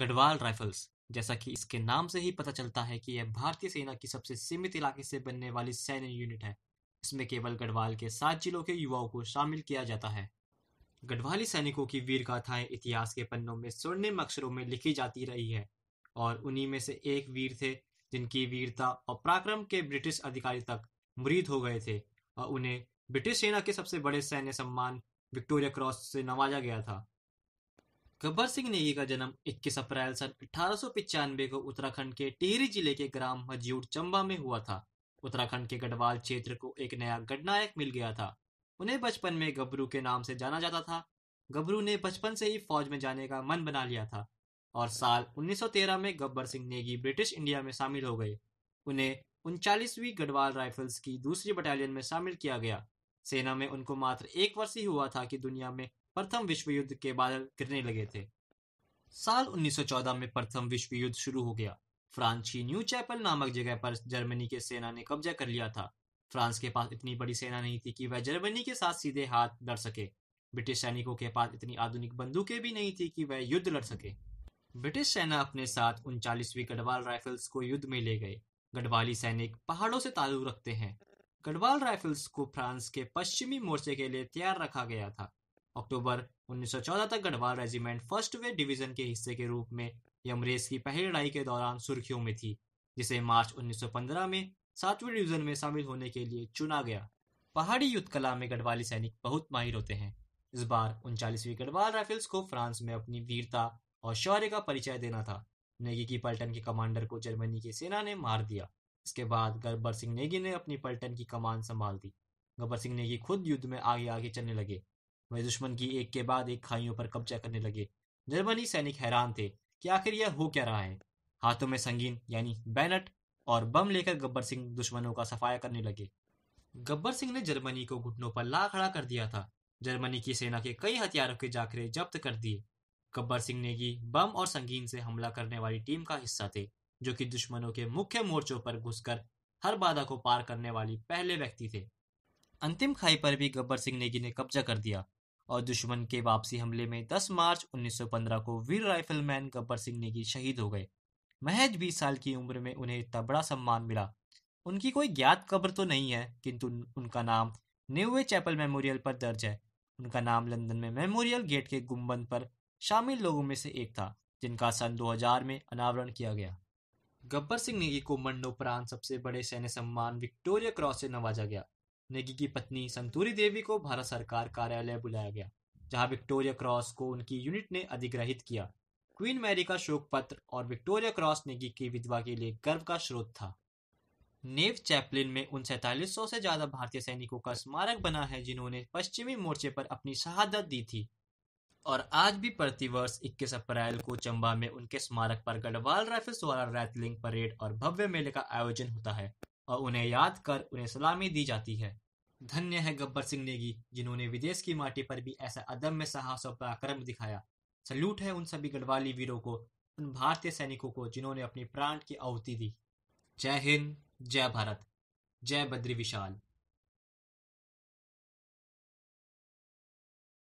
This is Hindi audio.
गढ़वाल राइफल्स जैसा कि इसके नाम से ही पता चलता है कि यह भारतीय सेना की सबसे सीमित इलाके से बनने वाली सैन्य यूनिट है इसमें केवल गढ़वाल के सात जिलों के युवाओं को शामिल किया जाता है गढ़वाली सैनिकों की वीर गाथाएं इतिहास के पन्नों में स्वर्णिम अक्षरों में लिखी जाती रही है और उन्हीं में से एक वीर थे जिनकी वीरता और पराक्रम के ब्रिटिश अधिकारी तक मुरीद हो गए थे और उन्हें ब्रिटिश सेना के सबसे बड़े सैन्य सम्मान विक्टोरिया क्रॉस से नवाजा गया था गब्बर सिंह नेगी का जन्म 21 अप्रैल सन अठारह को उत्तराखंड के टिहरी जिले के ग्राम मजयूट चंबा में हुआ था उत्तराखंड के गढ़वाल क्षेत्र को एक नया गढ़नायक मिल गया था उन्हें बचपन में गबरू के नाम से जाना जाता था गबरू ने बचपन से ही फौज में जाने का मन बना लिया था और साल 1913 में गब्बर सिंह नेगी ब्रिटिश इंडिया में शामिल हो गए उन्हें उनचालीसवीं गढ़वाल राइफल्स की दूसरी बटालियन में शामिल किया गया सेना में उनको मात्र एक वर्ष ही हुआ था कि दुनिया में प्रथम विश्व युद्ध के बादल गिरने लगे थे साल 1914 में प्रथम विश्व युद्ध शुरू हो गया फ्रांस की न्यू चैपल नामक जगह पर जर्मनी के सेना ने कब्जा कर लिया था फ्रांस के पास इतनी बड़ी सेना नहीं थी कि वह जर्मनी के साथ सीधे हाथ लड़ सके ब्रिटिश सैनिकों के पास इतनी आधुनिक बंदूकें भी नहीं थी कि वह युद्ध लड़ सके ब्रिटिश सेना अपने साथ उनचालीसवीं गढ़वाल राइफल्स को युद्ध में ले गए गढ़वाली सैनिक पहाड़ों से ताल्लुक रखते हैं गढ़वाल राइफल्स को फ्रांस के पश्चिमी मोर्चे के लिए तैयार रखा गया था अक्टूबर 1914 तक गढ़वाल रेजिमेंट फर्स्ट वे डिवीजन के हिस्से के रूप में यमरेज की पहली लड़ाई के दौरान सुर्खियों में थी जिसे मार्च 1915 में सातवें डिवीजन में शामिल होने के लिए चुना गया पहाड़ी युद्ध कला में गढ़वाली सैनिक बहुत माहिर होते हैं इस बार उनचालीसवीं गढ़वाल राइफल्स को फ्रांस में अपनी वीरता और शौर्य का परिचय देना था नेगी की पलटन के कमांडर को जर्मनी की सेना ने मार दिया इसके बाद गब्बर सिंह नेगी ने अपनी पलटन की कमान संभाल दी गब्बर सिंह नेगी खुद युद्ध में आगे आगे चलने लगे वही दुश्मन की एक के बाद एक खाइयों पर कब्जा करने लगे जर्मनी सैनिक हैरान थे कि आखिर यह हो क्या रहा है हाथों में संगीन यानी बैनट और बम लेकर गब्बर सिंह दुश्मनों का सफाया करने लगे गब्बर सिंह ने जर्मनी को घुटनों पर ला खड़ा कर दिया था जर्मनी की सेना के कई हथियारों के जाखरे जब्त कर दिए गब्बर सिंह नेगी बम और संगीन से हमला करने वाली टीम का हिस्सा थे जो कि दुश्मनों के मुख्य मोर्चों पर घुसकर हर बाधा को पार करने वाली पहले व्यक्ति थे अंतिम खाई पर भी गब्बर सिंह नेगी ने कब्जा कर दिया और दुश्मन के वापसी हमले में 10 मार्च 1915 को वीर राइफलमैन गब्बर सिंह नेगी शहीद हो गए महज 20 साल की उम्र में उन्हें इतना बड़ा सम्मान मिला उनकी कोई ज्ञात कब्र तो नहीं है किंतु उनका नाम न्यूवे चैपल मेमोरियल पर दर्ज है उनका नाम लंदन में मेमोरियल गेट के गुम्बद पर शामिल लोगों में से एक था जिनका सन 2000 में अनावरण किया गया गब्बर सिंह नेगी को मरणोपरांत सबसे बड़े सैन्य सम्मान विक्टोरिया क्रॉस से नवाजा गया नेगी की पत्नी संतूरी देवी को भारत सरकार कार्यालय बुलाया गया जहां विक्टोरिया क्रॉस को उनकी यूनिट ने अधिग्रहित किया क्वीन मैरी का शोक पत्र और विक्टोरिया क्रॉस नेगी की विधवा के लिए गर्व का स्रोत था नेव चैपलिन में उन सैतालीस से ज्यादा भारतीय सैनिकों का स्मारक बना है जिन्होंने पश्चिमी मोर्चे पर अपनी शहादत दी थी और आज भी प्रतिवर्ष 21 अप्रैल को चंबा में उनके स्मारक पर गढ़वाल राइफल्स द्वारा रैतलिंग परेड और भव्य मेले का आयोजन होता है और उन्हें याद कर उन्हें सलामी दी जाती है धन्य है गब्बर सिंह नेगी जिन्होंने विदेश की माटी पर भी ऐसा अदम्य साहस और पराक्रम दिखाया सल्यूट है उन सभी गढ़वाली वीरों को उन भारतीय सैनिकों को जिन्होंने अपनी प्राण की आहुति दी जय हिंद जय भारत जय बद्री विशाल